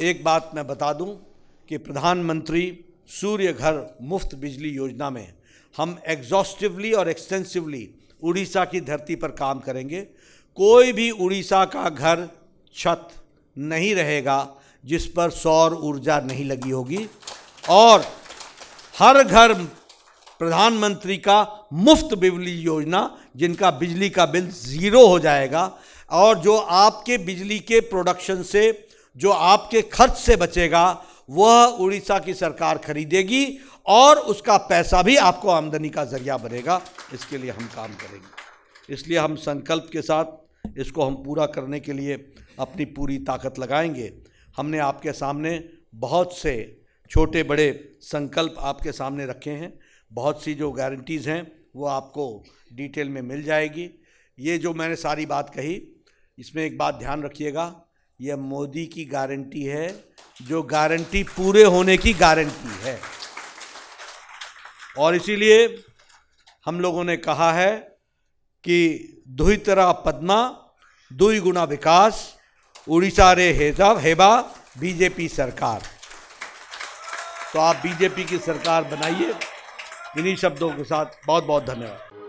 एक बात मैं बता दूं कि प्रधानमंत्री सूर्य घर मुफ्त बिजली योजना में हम एग्जॉस्टिवली और एक्सटेंसिवली उड़ीसा की धरती पर काम करेंगे कोई भी उड़ीसा का घर छत नहीं रहेगा जिस पर सौर ऊर्जा नहीं लगी होगी और हर घर प्रधानमंत्री का मुफ्त बिजली योजना जिनका बिजली का बिल ज़ीरो हो जाएगा और जो आपके बिजली के प्रोडक्शन से जो आपके खर्च से बचेगा वह उड़ीसा की सरकार खरीदेगी और उसका पैसा भी आपको आमदनी का जरिया बनेगा इसके लिए हम काम करेंगे इसलिए हम संकल्प के साथ इसको हम पूरा करने के लिए अपनी पूरी ताकत लगाएंगे हमने आपके सामने बहुत से छोटे बड़े संकल्प आपके सामने रखे हैं बहुत सी जो गारंटीज़ हैं वो आपको डिटेल में मिल जाएगी ये जो मैंने सारी बात कही इसमें एक बात ध्यान रखिएगा यह मोदी की गारंटी है जो गारंटी पूरे होने की गारंटी है और इसीलिए हम लोगों ने कहा है कि दुई तरह पदमा दुई गुना विकास उड़ीसा रे हेजा हेबा बीजेपी सरकार तो आप बीजेपी की सरकार बनाइए इन्हीं शब्दों के साथ बहुत बहुत धन्यवाद